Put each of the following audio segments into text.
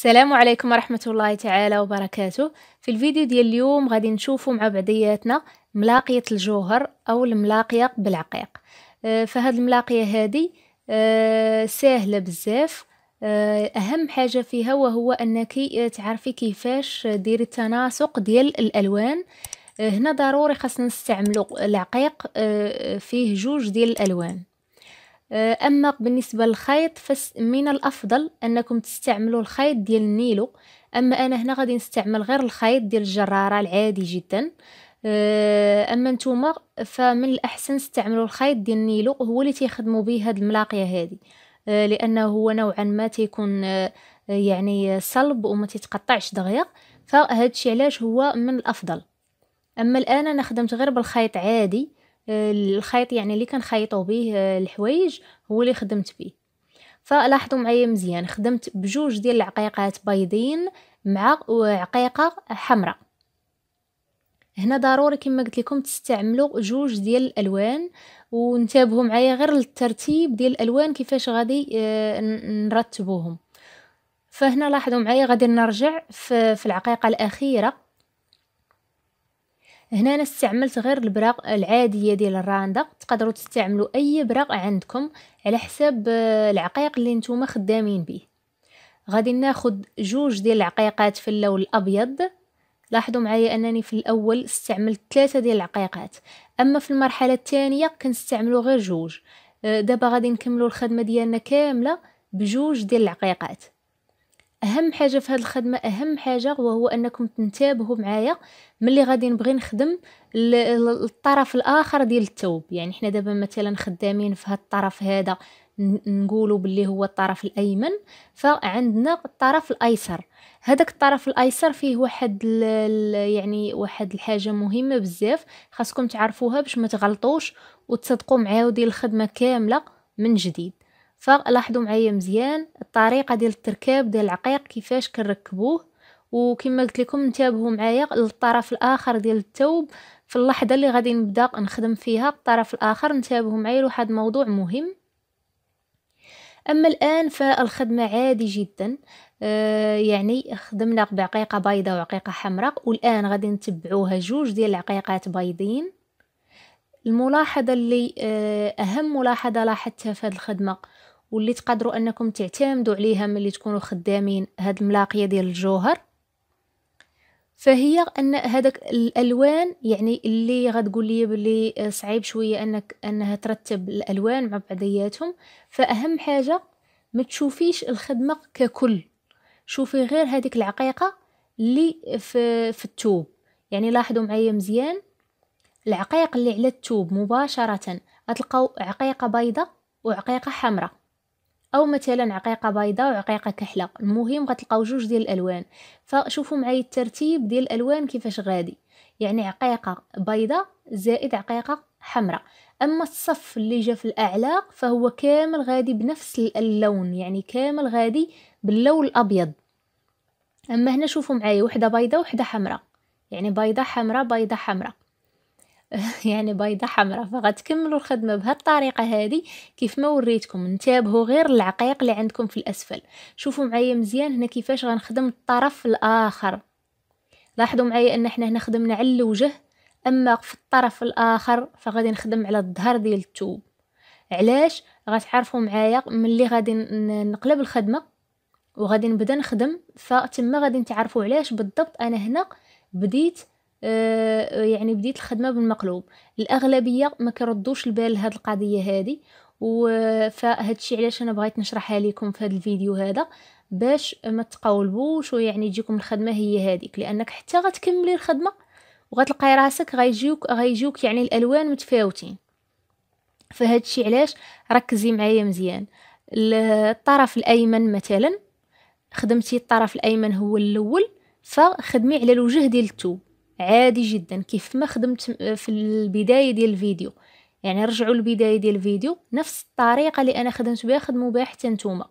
السلام عليكم ورحمة الله تعالى وبركاته في الفيديو ديال اليوم غادي نشوفوا مع بعضياتنا ملاقية الجوهر أو الملاقية بالعقيق آه، فهاد الملاقية هادي آه، سهلة بزاف آه، أهم حاجة فيها وهو أنك تعرفي كيفاش ديري التناسق ديال الألوان هنا ضروري خاصنا نستعملوا العقيق فيه جوج ديال الألوان آه، أما بالنسبة للخيط فمن الأفضل أنكم تستعملوا الخيط ديال النيلو أما أنا هنا غادي نستعمل غير الخيط ديال الجرارة العادي جدا آه، أما نتوما فمن الأحسن تستعملوا الخيط ديال النيلو هو اللي تيخدموا به هاد الملاقية هذه آه، لأنه هو نوعا ما تيكون يعني صلب وما تتقطعش دغيا فهادشي علاش هو من الأفضل أما الآن أنا خدمت غير بالخيط عادي الخيط يعني اللي كنخيطو به آه، الحوايج هو اللي خدمت به فلاحظوا معايا مزيان خدمت بجوج ديال العقيقات بيضين مع عقيقه حمراء هنا ضروري كما قلت لكم تستعملوا جوج ديال الالوان وانتبهوا معايا غير للترتيب ديال الالوان كيفاش غادي آه، نرتبوهم فهنا لاحظوا معايا غادي نرجع في العقيقه الاخيره هنا انا استعملت غير البراق العاديه ديال الراندا تقدروا تستعملوا اي براق عندكم على حساب آه، العقيق اللي نتوما خدامين به غادي ناخد جوج ديال العقيقات في اللون الابيض لاحظوا معايا انني في الاول استعملت ثلاثه ديال العقيقات اما في المرحله الثانيه كنستعملوا غير جوج آه، دابا غادي نكملوا الخدمه ديالنا كامله بجوج ديال العقيقات اهم حاجه في هذه الخدمه اهم حاجه وهو انكم تنتبهوا معايا ملي غادي نبغي نخدم للطرف الاخر ديال الثوب يعني حنا دابا مثلا خدامين في هذا الطرف هذا نقولوا باللي هو الطرف الايمن فعندنا الطرف الايسر هذاك الطرف الايسر فيه واحد يعني واحد الحاجه مهمه بزاف خاصكم تعرفوها باش ما تغلطوش وتصدقوا معايا الخدمه كامله من جديد فلاحظوا معايا مزيان الطريقه ديال التركاب ديال العقيق كيفاش كنركبوه وكما قلت لكم انتبهوا معايا للطرف الاخر ديال الثوب في اللحظه اللي غادي نبدا نخدم فيها الطرف الاخر انتبهوا معايا لواحد الموضوع مهم اما الان فالخدمه عادي جدا آه يعني خدمنا بعقيقه بيضاء وعقيقه حمراء والان غادي نتبعوها جوج ديال العقيقات بيضين الملاحظة اللي آه، أهم ملاحظة لاحظتها في هاد الخدمة واللي تقدروا أنكم تعتمدوا عليها ملي تكونوا خدامين هاد الملاقية ديال الجوهر فهي ان هذاك الالوان يعني اللي غتقول لي بلي آه، صعيب شويه انك انها ترتب الالوان مع بعضياتهم فاهم حاجه ما تشوفيش الخدمه ككل شوفي غير هذيك العقيقه اللي في, في التوب يعني لاحظوا معايا مزيان العقيق اللي على التوب مباشرة غتلقاو عقيقة بيضة وعقيقة حمراء او مثلا عقيقه بيضة وعقيقه كحله المهم غتلقاو جوج ديال الالوان فشوفوا معايا الترتيب ديال الالوان كيفاش غادي يعني عقيقه بيضة زائد عقيقه حمراء اما الصف اللي جا في الاعلى فهو كامل غادي بنفس اللون يعني كامل غادي باللون الابيض اما هنا شوفوا معايا وحده بيضة وحده حمراء يعني بيضه حمراء بيضه حمراء يعني بيضة حمراء فغتكملوا الخدمة بهالطريقة هذه كيف ما وريتكم انتبهوا غير العقيق اللي عندكم في الأسفل شوفوا معايا مزيان هنا كيفاش غنخدم الطرف الآخر لاحظوا معايا أن احنا هنا خدمنا على الوجه أما في الطرف الآخر فغادي نخدم على الظهر ديال التوب علاش غتعرفوا معايا ملي غادي نقلب الخدمة وغادي نبدا نخدم فتما غادي تعرفوا علاش بالضبط انا هنا بديت آه، يعني بديت الخدمة بالمقلوب الأغلبية ما كردوش البال لهاد القضية هادي فهادشي علاش انا بغيت نشرحها لكم في هذا الفيديو هذا باش ما تقاولبوش ويعني تجيكم الخدمه هي هذيك لانك حتى غتكملي الخدمه وغتلقاي راسك غيجيوك غيجيوك يعني الالوان متفاوتين فهادشي علاش ركزي معايا مزيان الطرف الايمن مثلا خدمتي الطرف الايمن هو الاول فخدمي على الوجه ديال الثوب عادي جدا كيف ما خدمت في البدايه ديال الفيديو يعني رجعوا للبدايه ديال الفيديو نفس الطريقه اللي انا خدمت بها خدموا بها حتى نتوما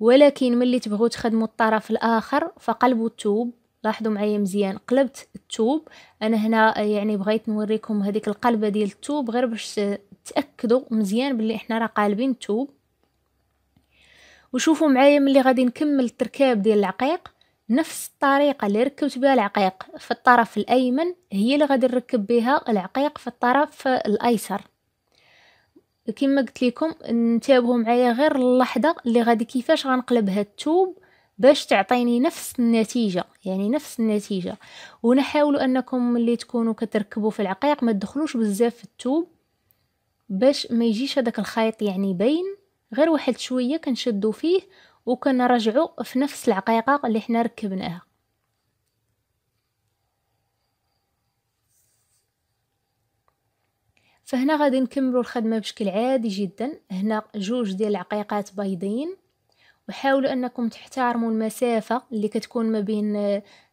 ولكن ملي تبغوا تخدموا الطرف الاخر فقلبوا التوب لاحظوا معايا مزيان قلبت التوب انا هنا يعني بغيت نوريكم هذيك القلبه ديال التوب غير باش تاكدوا مزيان باللي احنا راه قالبين التوب وشوفوا معايا ملي غادي نكمل التركاب ديال العقيق نفس الطريقة اللي ركبت بها العقيق في الطرف الأيمن هي اللي غادي نركب بها العقيق في الطرف الأيسر كما قلت لكم انتبهوا معايا غير اللحظة اللي غادي كيفاش غنقلب هاد التوب باش تعطيني نفس النتيجة يعني نفس النتيجة ونحاولوا انكم ملي تكونوا كتركبوا في العقيق ما تدخلوش بزاف في التوب باش ما يجيش هذاك الخيط يعني بين غير واحد شويه كنشدو فيه وكنرجعو في نفس العقيقه اللي حنا ركبناها فهنا غادي نكملو الخدمه بشكل عادي جدا هنا جوج ديال العقيقات بيضين وحاولوا انكم تحترموا المسافه اللي كتكون ما بين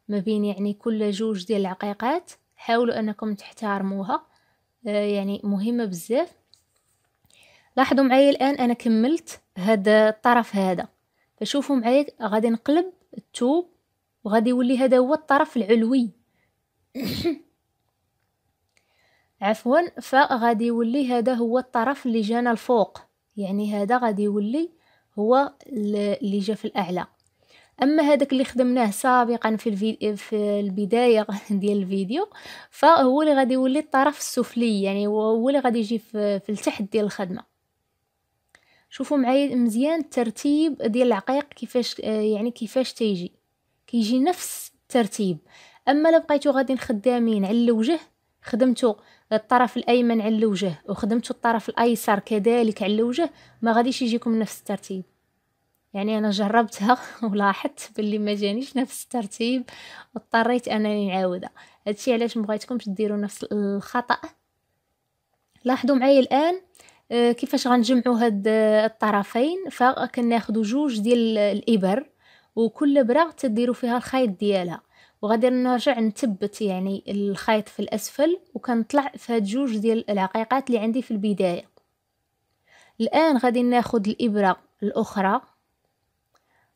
ما بين يعني كل جوج ديال العقيقات حاولوا انكم تحترموها آه، يعني مهمه بزاف لاحظوا معايا الان انا كملت هذا الطرف هذا فشوفوا معايا غادي نقلب التوب وغادي يولي هذا هو الطرف العلوي عفوا فغادي يولي هذا هو الطرف اللي جانا الفوق يعني هذا غادي يولي هو اللي جا في الاعلى اما هذاك اللي خدمناه سابقا في الفيديو في البدايه ديال الفيديو فهو اللي غادي يولي الطرف السفلي يعني هو اللي غادي يجي في, في التحت ديال الخدمه شوفوا معايا مزيان الترتيب ديال العقائق كيفاش آه، يعني كيفاش تيجي كيجي نفس الترتيب اما لو بقيتو غادي خدامين على الوجه خدمتو الطرف الايمن على الوجه وخدمتو الطرف الايسر كذلك على الوجه ما غاديش يجيكم نفس الترتيب يعني انا جربتها ولاحظت باللي ما جانيش نفس الترتيب واضطريت انني نعاودها هادشي علاش مبغيتكمش ديروا نفس الخطا لاحظوا معايا الان آه، كيفاش غنجمعوا هاد آه، الطرفين فكناخذوا جوج ديال الابر وكل ابره تديروا فيها الخيط ديالها وغادي نرجع نثبت يعني الخيط في الاسفل وكنطلع في هاد جوج ديال العقيقات اللي عندي في البدايه الان غادي ناخذ الابره الاخرى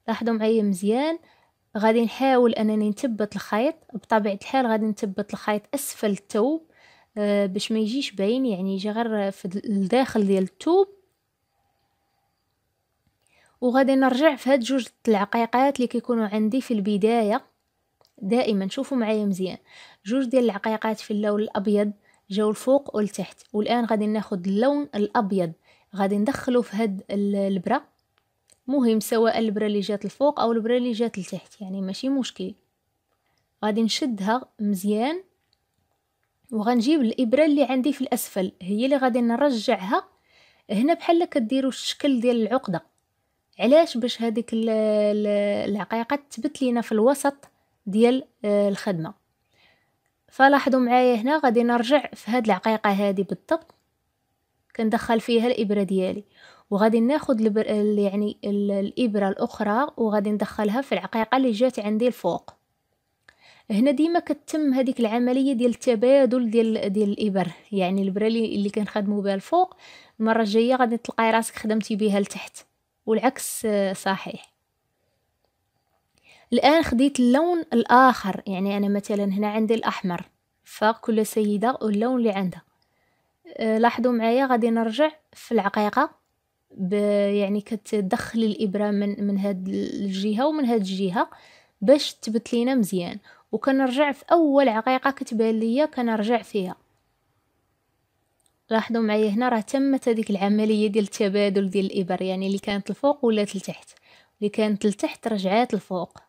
لاحظوا معايا مزيان غادي نحاول انني نثبت الخيط بطبيعه الحال غادي نثبت الخيط اسفل الثوب آه، باش ما يجيش باين يعني يجي غير في الداخل ديال التوب وغادي نرجع في هاد جوج العقيقات اللي كيكونوا عندي في البدايه دائما شوفوا معايا مزيان جوج ديال العقيقات في اللون الابيض جاو الفوق والتحت والان غادي ناخد اللون الابيض غادي ندخله في هاد البره مهم سواء البره اللي جات الفوق او البره اللي جات لتحت يعني ماشي مشكل غادي نشدها مزيان وغنجيب الابره اللي عندي في الاسفل هي اللي غادي نرجعها هنا بحال كديروا الشكل ديال العقده علاش باش هذيك العقيقه تثبت لينا في الوسط ديال آه، الخدمه فلاحظوا معايا هنا غادي نرجع في هاد العقيقه هذه بالضبط كندخل فيها الابره ديالي وغادي ناخذ البر... يعني الابره الاخرى وغادي ندخلها في العقيقه اللي جات عندي الفوق هنا ديما كتم هذيك العمليه ديال التبادل ديال ديال الابر يعني البره اللي كنخدموا بها الفوق المره الجايه غادي تلقاي راسك خدمتي بها لتحت والعكس آه، صحيح الان خديت اللون الاخر يعني انا مثلا هنا عندي الاحمر فكل سيده اللون اللي عندها آه، لاحظوا معايا غادي نرجع في العقيقه يعني كتدخلي الابره من من هاد الجهه ومن هاد الجهه باش تبت لينا مزيان وكنرجع في اول عقيقه كتبان ليا كنرجع فيها لاحظوا معايا هنا راه تمت هذيك العمليه ديال التبادل ديال الابر يعني اللي كانت الفوق ولات لتحت اللي كانت لتحت رجعات الفوق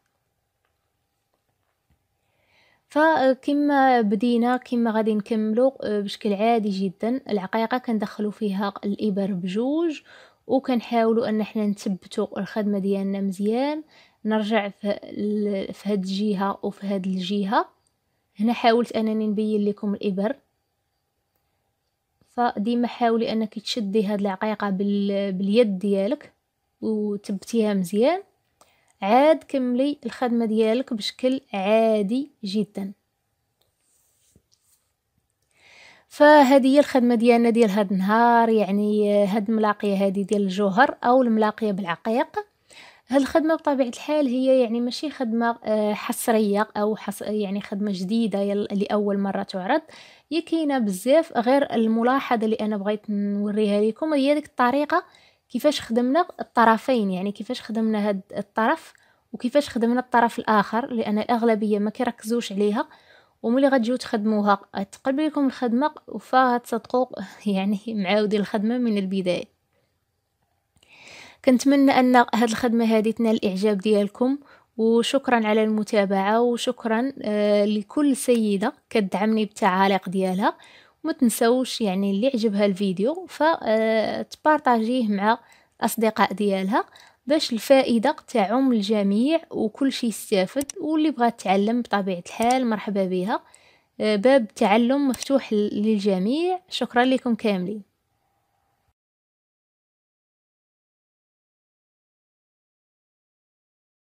فكما بدينا كما غادي نكملو آه، بشكل عادي جدا العقيقه كندخلو فيها الابر بجوج وكنحاولوا ان احنا نثبتوا الخدمه ديالنا مزيان نرجع في هاد الجهه وفي هاد الجهه هنا حاولت انني نبين لكم الابر فديما حاولي انك تشدي هاد العقيقه باليد ديالك وتبتيها مزيان عاد كملي الخدمه ديالك بشكل عادي جدا فهذه هي الخدمه ديالنا ديال هاد النهار يعني هاد الملاقيه هذه ديال الجوهر او الملاقيه بالعقيق هالخدمة بطبيعة الحال هي يعني ماشي خدمة آه، حصرية أو حص... يعني خدمة جديدة لأول مرة تعرض هي كاينة بزاف غير الملاحظة اللي أنا بغيت نوريها لكم هي ديك الطريقة كيفاش خدمنا الطرفين يعني كيفاش خدمنا هاد الطرف وكيفاش خدمنا الطرف الآخر لأن الأغلبية ما كيركزوش عليها وملي غتجيو تخدموها تقلب لكم الخدمة فغتصدقوا يعني معاودين الخدمة من البداية كنتمنى ان هاد الخدمه هذه تنال الاعجاب ديالكم وشكرا على المتابعه وشكرا آه، لكل سيده كتدعمني بالتعاليق ديالها وما تنسوش يعني اللي عجبها الفيديو فتبارطاجيه آه، مع الاصدقاء ديالها باش الفائده تعم الجميع وكل شيء يستافد واللي بغات تعلم بطبيعه الحال مرحبا بها آه، باب التعلم مفتوح للجميع شكرا لكم كاملين